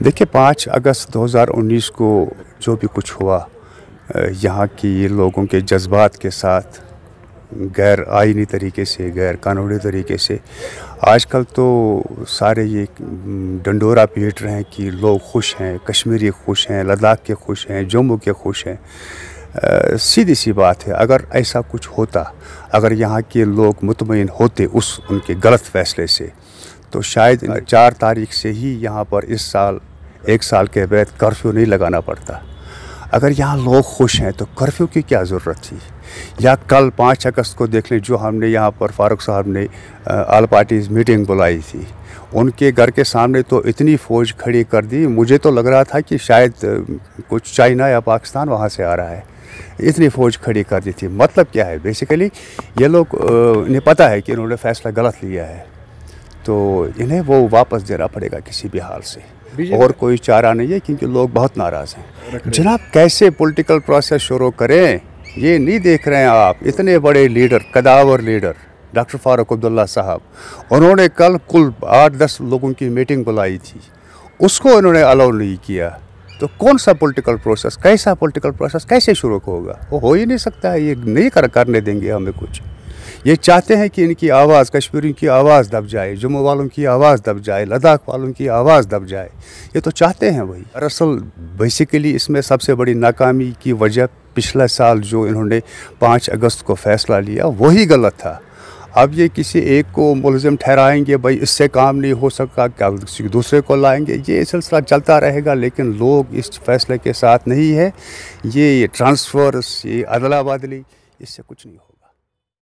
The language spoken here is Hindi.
देखिए पाँच अगस्त 2019 को जो भी कुछ हुआ यहाँ की लोगों के जज्बात के साथ गैर आइनी तरीके से गैर कानूनी तरीके से आजकल तो सारे ये डंडोरा पीट रहे हैं कि लोग खुश हैं कश्मीरी खुश हैं लद्दाख के खुश हैं जम्मू के खुश हैं सीधी सी बात है अगर ऐसा कुछ होता अगर यहाँ के लोग मुतमिन होते उस उनके गलत फैसले से तो शायद चार तारीख से ही यहाँ पर इस साल एक साल के बाद कर्फ्यू नहीं लगाना पड़ता अगर यहाँ लोग खुश हैं तो कर्फ्यू की क्या ज़रूरत थी या कल पाँच अगस्त को देख लें जो हमने यहाँ पर फारूक साहब ने आल पार्टीज़ मीटिंग बुलाई थी उनके घर के सामने तो इतनी फ़ौज खड़ी कर दी मुझे तो लग रहा था कि शायद कुछ चाइना या पाकिस्तान वहाँ से आ रहा है इतनी फ़ौज खड़ी कर दी थी मतलब क्या है बेसिकली ये लोग इन्हें पता है कि इन्होंने फ़ैसला गलत लिया है तो इन्हें वो वापस देना पड़ेगा किसी भी हाल से और कोई चारा नहीं है क्योंकि लोग बहुत नाराज़ हैं जनाब कैसे पॉलिटिकल प्रोसेस शुरू करें ये नहीं देख रहे हैं आप इतने बड़े लीडर कदावर लीडर डॉक्टर फारूक अब्दुल्ला साहब उन्होंने कल कुल आठ दस लोगों की मीटिंग बुलाई थी उसको उन्होंने अलाउ नहीं किया तो कौन सा पॉलिटिकल प्रोसेस कैसा पॉलिटिकल प्रोसेस कैसे शुरू होगा वो हो ही नहीं सकता है ये नहीं कर करने देंगे हमें कुछ ये चाहते हैं कि इनकी आवाज़ कश्मीरियों की आवाज़ दब जाए जम्मू वालों की आवाज़ दब जाए लद्दाख वालों की आवाज़ दब जाए ये तो चाहते हैं वही दरअसल बेसिकली इसमें सबसे बड़ी नाकामी की वजह पिछला साल जो इन्होंने पाँच अगस्त को फैसला लिया वही गलत था अब ये किसी एक को मुलजम ठहराएंगे भाई इससे काम नहीं हो सका क्या किसी दूसरे को लाएंगे ये सिलसिला चलता रहेगा लेकिन लोग इस फैसले के साथ नहीं है ये ट्रांसफ़र्स ये अदला बदली इससे कुछ नहीं हो